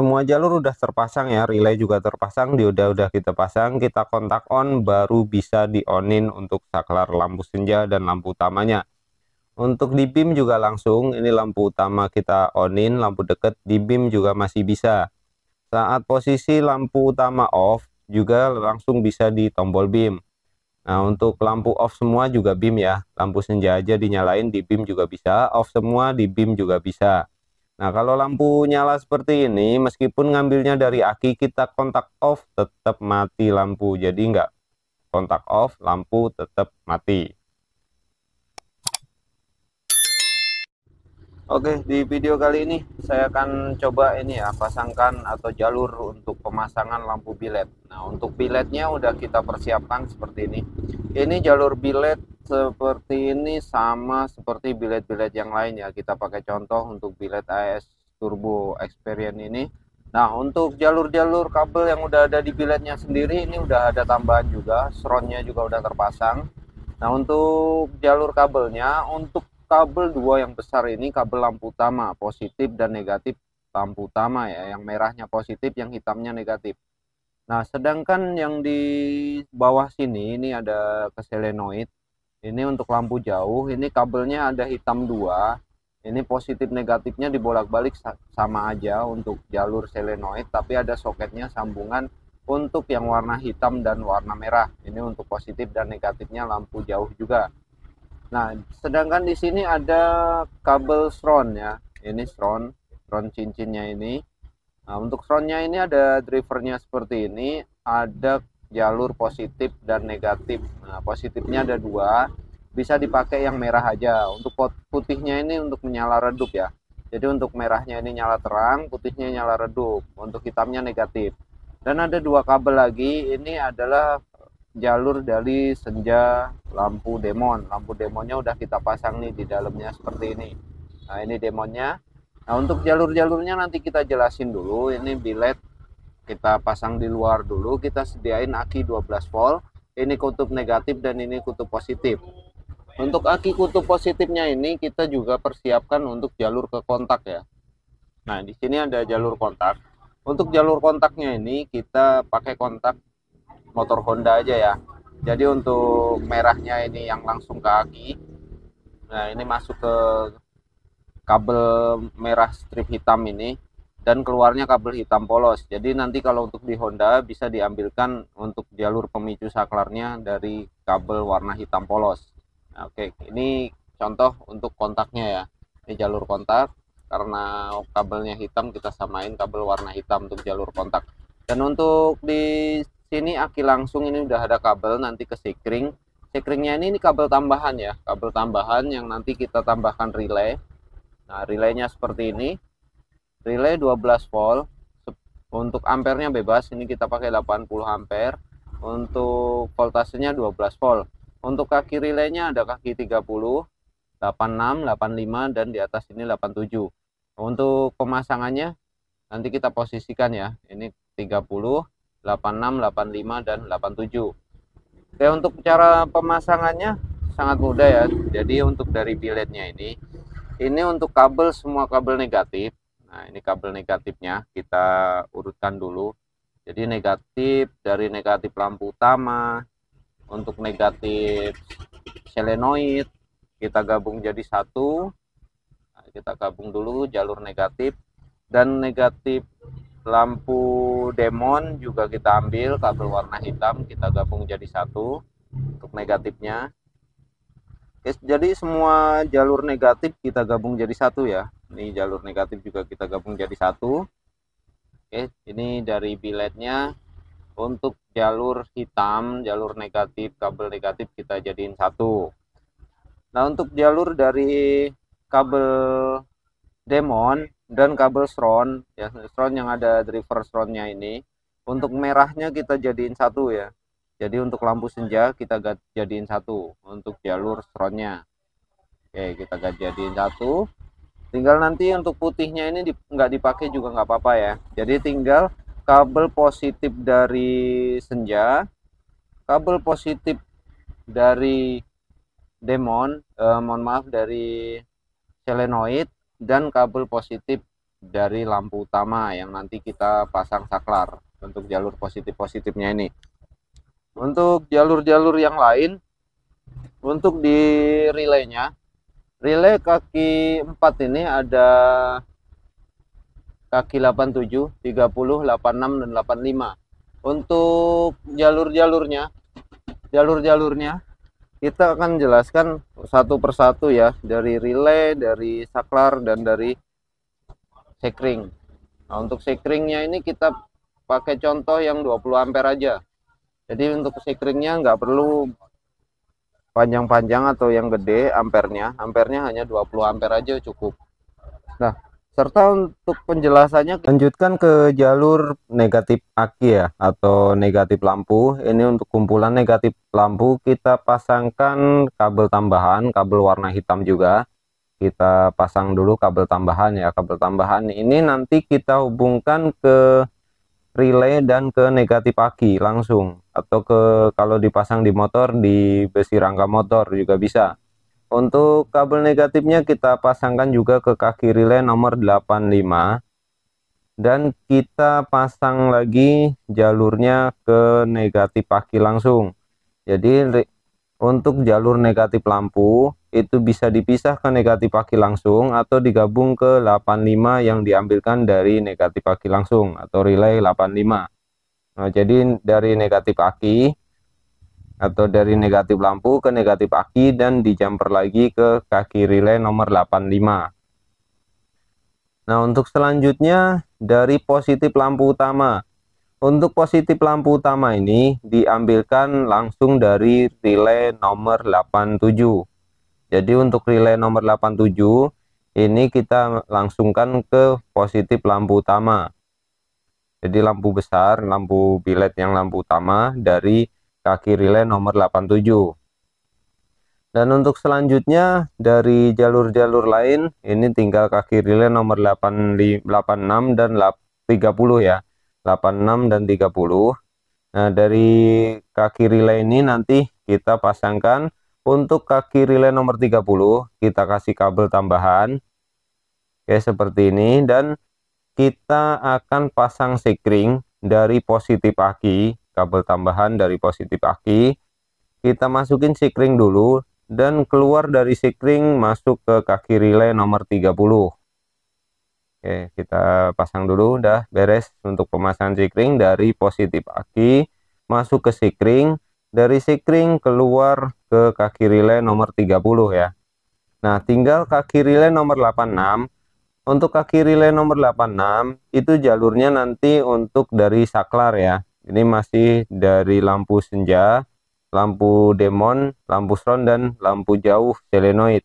semua jalur udah terpasang ya relay juga terpasang di udah udah kita pasang kita kontak on baru bisa di onin untuk saklar lampu senja dan lampu utamanya untuk di beam juga langsung ini lampu utama kita onin lampu deket di beam juga masih bisa saat posisi lampu utama off juga langsung bisa di tombol beam Nah untuk lampu off semua juga beam ya lampu senja aja dinyalain di beam juga bisa off semua di beam juga bisa Nah, kalau lampu nyala seperti ini, meskipun ngambilnya dari aki, kita kontak off, tetap mati lampu. Jadi nggak kontak off, lampu tetap mati. Oke, di video kali ini saya akan coba ini ya, pasangkan atau jalur untuk pemasangan lampu bilet. Nah, untuk biletnya udah kita persiapkan seperti ini. Ini jalur bilet seperti ini sama seperti bilet-bilet yang lain ya. Kita pakai contoh untuk bilet AS Turbo Experience ini. Nah, untuk jalur-jalur kabel yang udah ada di biletnya sendiri ini udah ada tambahan juga, sronnya juga udah terpasang. Nah, untuk jalur kabelnya untuk kabel dua yang besar ini kabel lampu utama positif dan negatif lampu utama ya yang merahnya positif yang hitamnya negatif nah sedangkan yang di bawah sini ini ada keselenoid ini untuk lampu jauh ini kabelnya ada hitam dua ini positif negatifnya dibolak-balik sama aja untuk jalur selenoid tapi ada soketnya sambungan untuk yang warna hitam dan warna merah ini untuk positif dan negatifnya lampu jauh juga Nah, sedangkan di sini ada kabel Sron ya. Ini Sron, Sron cincinnya ini. Nah, untuk Sronnya ini ada drivernya seperti ini, ada jalur positif dan negatif. Nah, positifnya ada dua, bisa dipakai yang merah aja. Untuk putihnya ini untuk menyala redup ya. Jadi untuk merahnya ini nyala terang, putihnya nyala redup. Untuk hitamnya negatif. Dan ada dua kabel lagi, ini adalah jalur dari senja lampu demon. Lampu demonnya udah kita pasang nih di dalamnya seperti ini. Nah, ini demonnya. Nah, untuk jalur-jalurnya nanti kita jelasin dulu. Ini bilet kita pasang di luar dulu. Kita sediain aki 12 volt. Ini kutub negatif dan ini kutub positif. Untuk aki kutub positifnya ini kita juga persiapkan untuk jalur ke kontak ya. Nah, di sini ada jalur kontak. Untuk jalur kontaknya ini kita pakai kontak motor Honda aja ya jadi untuk merahnya ini yang langsung ke aki nah ini masuk ke kabel merah strip hitam ini dan keluarnya kabel hitam polos jadi nanti kalau untuk di Honda bisa diambilkan untuk jalur pemicu saklarnya dari kabel warna hitam polos nah, oke ini contoh untuk kontaknya ya ini jalur kontak karena kabelnya hitam kita samain kabel warna hitam untuk jalur kontak dan untuk di sini aki langsung ini udah ada kabel nanti ke sikring sikringnya ini, ini kabel tambahan ya kabel tambahan yang nanti kita tambahkan relay nah relaynya seperti ini relay 12 volt untuk ampernya bebas ini kita pakai 80 ampere untuk voltasenya 12 volt untuk kaki relaynya ada kaki 30 86 85 dan di atas ini 87 untuk pemasangannya nanti kita posisikan ya ini 30 86, 85 dan 87. Oke, untuk cara pemasangannya sangat mudah ya. Jadi untuk dari piletnya ini ini untuk kabel semua kabel negatif. Nah, ini kabel negatifnya kita urutkan dulu. Jadi negatif dari negatif lampu utama untuk negatif selenoid kita gabung jadi satu. Nah, kita gabung dulu jalur negatif dan negatif lampu demon juga kita ambil kabel warna hitam kita gabung jadi satu untuk negatifnya Oke, jadi semua jalur negatif kita gabung jadi satu ya ini jalur negatif juga kita gabung jadi satu Oke ini dari biletnya untuk jalur hitam jalur negatif kabel negatif kita jadiin satu Nah untuk jalur dari kabel demon dan kabel stron ya stron yang ada driver stronnya ini untuk hmm. merahnya kita jadiin satu ya jadi untuk lampu senja kita jadiin satu untuk jalur stronnya oke kita jadiin satu tinggal nanti untuk putihnya ini di, dipakai juga nggak apa-apa ya jadi tinggal kabel positif dari senja kabel positif dari demon eh, mohon maaf dari selenoid dan kabel positif dari lampu utama yang nanti kita pasang saklar untuk jalur positif-positifnya ini. Untuk jalur-jalur yang lain, untuk di relaynya, relay kaki 4 ini ada kaki 87, 30, 86, dan 85. Untuk jalur-jalurnya, jalur-jalurnya kita akan jelaskan satu persatu ya dari relay, dari saklar dan dari sekring. Nah, untuk sekringnya ini kita pakai contoh yang 20 ampere aja. Jadi untuk sekringnya nggak perlu panjang-panjang atau yang gede ampernya. Ampernya hanya 20 ampere aja cukup. Nah, serta untuk penjelasannya lanjutkan ke jalur negatif aki ya atau negatif lampu ini untuk kumpulan negatif lampu kita pasangkan kabel tambahan kabel warna hitam juga kita pasang dulu kabel tambahan ya kabel tambahan ini nanti kita hubungkan ke relay dan ke negatif aki langsung atau ke kalau dipasang di motor di besi rangka motor juga bisa untuk kabel negatifnya kita pasangkan juga ke kaki relay nomor 85 dan kita pasang lagi jalurnya ke negatif aki langsung. Jadi untuk jalur negatif lampu itu bisa dipisah ke negatif aki langsung atau digabung ke 85 yang diambilkan dari negatif aki langsung atau relay 85. Nah, jadi dari negatif aki atau dari negatif lampu ke negatif aki dan di lagi ke kaki relay nomor 85 nah untuk selanjutnya dari positif lampu utama untuk positif lampu utama ini diambilkan langsung dari relay nomor 87 jadi untuk relay nomor 87 ini kita langsungkan ke positif lampu utama jadi lampu besar lampu bilet yang lampu utama dari kaki relay nomor 87 dan untuk selanjutnya dari jalur-jalur lain ini tinggal kaki relay nomor 86 dan 30 ya 86 dan 30 nah dari kaki relay ini nanti kita pasangkan untuk kaki relay nomor 30 kita kasih kabel tambahan oke seperti ini dan kita akan pasang sekring dari positif aki kabel tambahan dari positif aki kita masukin sikring dulu dan keluar dari sikring masuk ke kaki relay nomor 30 oke kita pasang dulu udah beres untuk pemasangan sikring dari positif aki masuk ke sikring dari sikring keluar ke kaki relay nomor 30 ya nah tinggal kaki relay nomor 86 untuk kaki relay nomor 86 itu jalurnya nanti untuk dari saklar ya ini masih dari lampu senja lampu demon lampu sron dan lampu jauh selenoid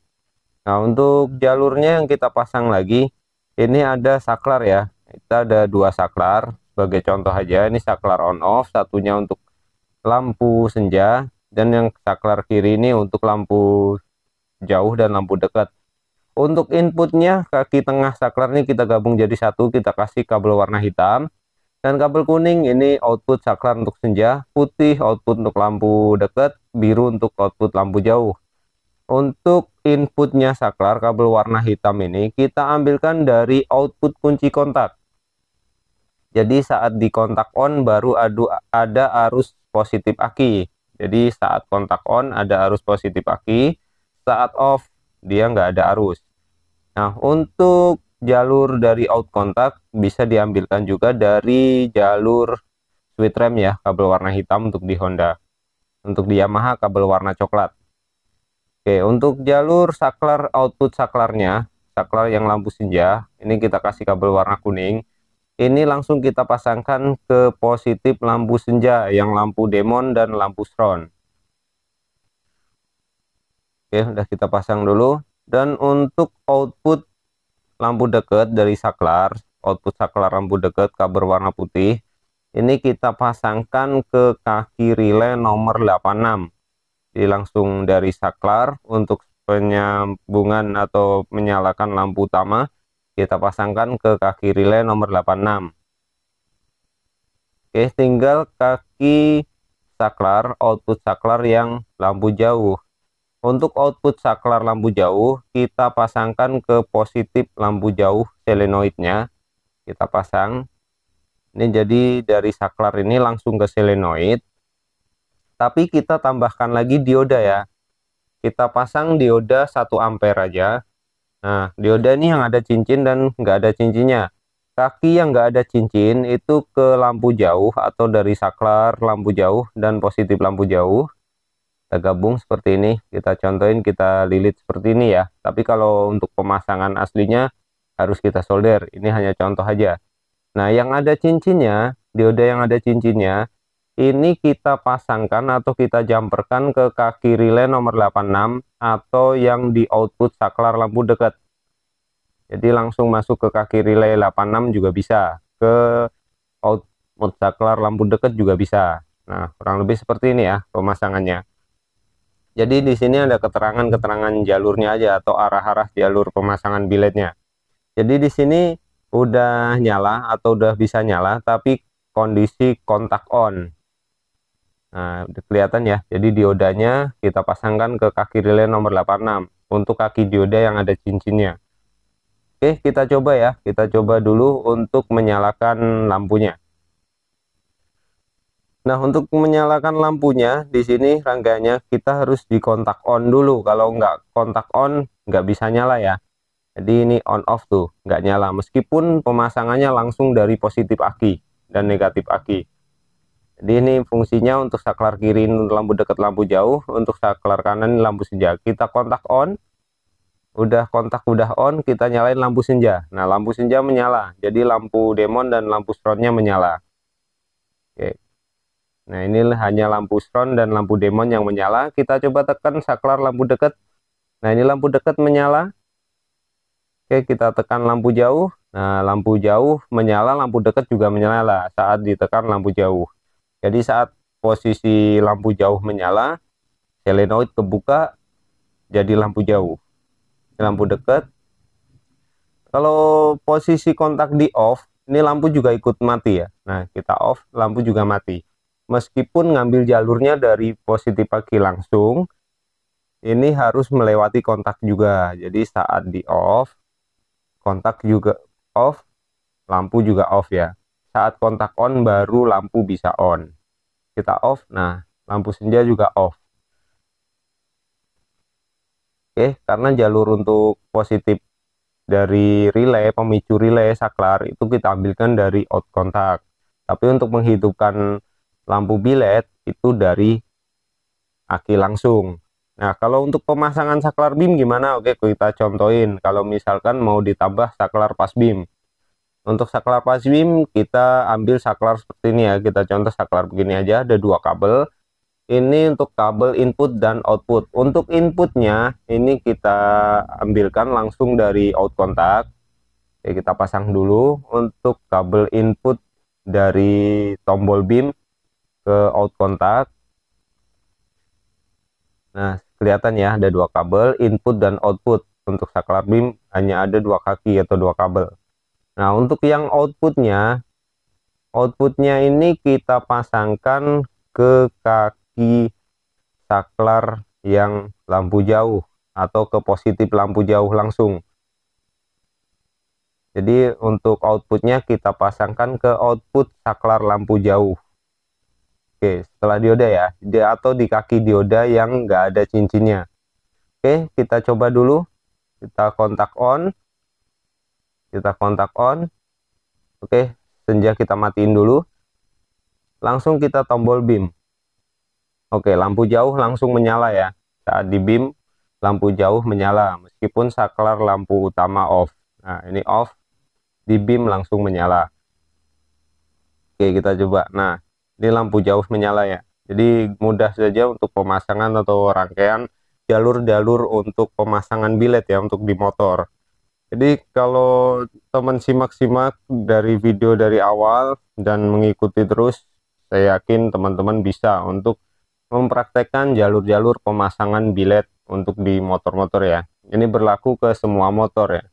nah untuk jalurnya yang kita pasang lagi ini ada saklar ya kita ada dua saklar sebagai contoh aja ini saklar on off satunya untuk lampu senja dan yang saklar kiri ini untuk lampu jauh dan lampu dekat untuk inputnya kaki tengah saklar ini kita gabung jadi satu kita kasih kabel warna hitam dan kabel kuning ini output saklar untuk senja, putih output untuk lampu dekat, biru untuk output lampu jauh. Untuk inputnya saklar kabel warna hitam ini kita ambilkan dari output kunci kontak. Jadi saat di kontak on baru ada arus positif aki. Jadi saat kontak on ada arus positif aki, saat off dia nggak ada arus. Nah untuk jalur dari out kontak bisa diambilkan juga dari jalur switch rem ya kabel warna hitam untuk di Honda untuk di Yamaha kabel warna coklat Oke untuk jalur saklar output saklarnya saklar yang lampu senja ini kita kasih kabel warna kuning ini langsung kita pasangkan ke positif lampu senja yang lampu demon dan lampu stron Oke udah kita pasang dulu dan untuk output lampu dekat dari saklar output saklar lampu dekat kabar warna putih ini kita pasangkan ke kaki relay nomor 86 jadi langsung dari saklar untuk penyambungan atau menyalakan lampu utama kita pasangkan ke kaki relay nomor 86 Oke tinggal kaki saklar output saklar yang lampu jauh untuk output saklar lampu jauh, kita pasangkan ke positif lampu jauh selenoidnya. Kita pasang. Ini jadi dari saklar ini langsung ke selenoid. Tapi kita tambahkan lagi dioda ya. Kita pasang dioda 1 ampere aja. Nah, dioda ini yang ada cincin dan nggak ada cincinnya. Kaki yang nggak ada cincin itu ke lampu jauh atau dari saklar lampu jauh dan positif lampu jauh kita gabung seperti ini kita contohin kita lilit seperti ini ya tapi kalau untuk pemasangan aslinya harus kita solder ini hanya contoh aja nah yang ada cincinnya dioda yang ada cincinnya ini kita pasangkan atau kita jumperkan ke kaki relay nomor 86 atau yang di output saklar lampu dekat jadi langsung masuk ke kaki relay 86 juga bisa ke output saklar lampu dekat juga bisa nah kurang lebih seperti ini ya pemasangannya jadi di sini ada keterangan-keterangan jalurnya aja atau arah-arah jalur pemasangan biletnya. Jadi di sini udah nyala atau udah bisa nyala tapi kondisi kontak on. Nah, kelihatan ya. Jadi diodanya kita pasangkan ke kaki relay nomor 86 untuk kaki dioda yang ada cincinnya. Oke, kita coba ya. Kita coba dulu untuk menyalakan lampunya. Nah, untuk menyalakan lampunya di sini rangganya kita harus dikontak on dulu. Kalau nggak kontak on, nggak bisa nyala ya. Jadi ini on off tuh, nggak nyala. Meskipun pemasangannya langsung dari positif aki dan negatif aki. Jadi ini fungsinya untuk saklar kiri lampu dekat lampu jauh, untuk saklar kanan lampu senja. Kita kontak on, udah kontak udah on, kita nyalain lampu senja. Nah, lampu senja menyala, jadi lampu demon dan lampu stromnya menyala. Nah ini hanya lampu stron dan lampu demon yang menyala. Kita coba tekan saklar lampu dekat. Nah ini lampu dekat menyala. Oke kita tekan lampu jauh. Nah lampu jauh menyala, lampu dekat juga menyala saat ditekan lampu jauh. Jadi saat posisi lampu jauh menyala, selenoid kebuka jadi lampu jauh. Lampu dekat. Kalau posisi kontak di off, ini lampu juga ikut mati ya. Nah kita off, lampu juga mati meskipun ngambil jalurnya dari positif pagi langsung ini harus melewati kontak juga jadi saat di off kontak juga off lampu juga off ya saat kontak on baru lampu bisa on kita off nah lampu senja juga off Oke, karena jalur untuk positif dari relay, pemicu relay saklar itu kita ambilkan dari out kontak. Tapi untuk menghidupkan lampu bilet itu dari aki langsung. Nah, kalau untuk pemasangan saklar BIM gimana? Oke, kita contohin. Kalau misalkan mau ditambah saklar pas BIM. Untuk saklar pas BIM, kita ambil saklar seperti ini ya. Kita contoh saklar begini aja, ada dua kabel. Ini untuk kabel input dan output. Untuk inputnya, ini kita ambilkan langsung dari out kontak. kita pasang dulu. Untuk kabel input dari tombol BIM, ke out kontak. Nah, kelihatan ya ada dua kabel input dan output. Untuk saklar beam hanya ada dua kaki atau dua kabel. Nah, untuk yang outputnya, outputnya ini kita pasangkan ke kaki saklar yang lampu jauh atau ke positif lampu jauh langsung. Jadi untuk outputnya kita pasangkan ke output saklar lampu jauh. Oke, setelah dioda ya, di, atau di kaki dioda yang nggak ada cincinnya. Oke, kita coba dulu. Kita kontak on. Kita kontak on. Oke, senja kita matiin dulu. Langsung kita tombol beam. Oke, lampu jauh langsung menyala ya. Saat di beam, lampu jauh menyala meskipun saklar lampu utama off. Nah, ini off, di beam langsung menyala. Oke, kita coba. Nah, ini lampu jauh menyala ya jadi mudah saja untuk pemasangan atau rangkaian jalur-jalur untuk pemasangan bilet ya untuk di motor jadi kalau teman simak-simak dari video dari awal dan mengikuti terus saya yakin teman-teman bisa untuk mempraktekkan jalur-jalur pemasangan bilet untuk di motor-motor ya ini berlaku ke semua motor ya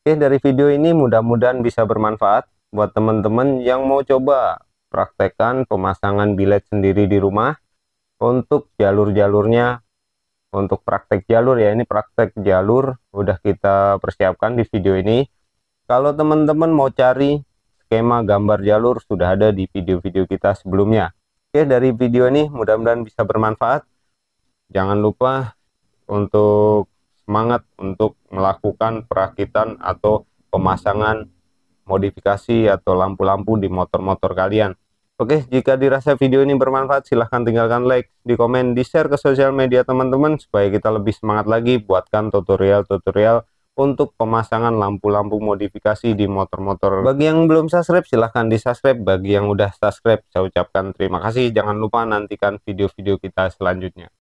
Oke dari video ini mudah-mudahan bisa bermanfaat buat teman-teman yang mau coba praktekkan pemasangan bilet sendiri di rumah untuk jalur-jalurnya untuk praktek jalur ya ini praktek jalur udah kita persiapkan di video ini kalau teman-teman mau cari skema gambar jalur sudah ada di video-video kita sebelumnya oke dari video ini mudah-mudahan bisa bermanfaat jangan lupa untuk semangat untuk melakukan perakitan atau pemasangan modifikasi atau lampu-lampu di motor-motor kalian. Oke, jika dirasa video ini bermanfaat, silahkan tinggalkan like, di komen, di share ke sosial media teman-teman supaya kita lebih semangat lagi buatkan tutorial-tutorial untuk pemasangan lampu-lampu modifikasi di motor-motor. Bagi yang belum subscribe, silahkan di subscribe. Bagi yang udah subscribe, saya ucapkan terima kasih. Jangan lupa nantikan video-video kita selanjutnya.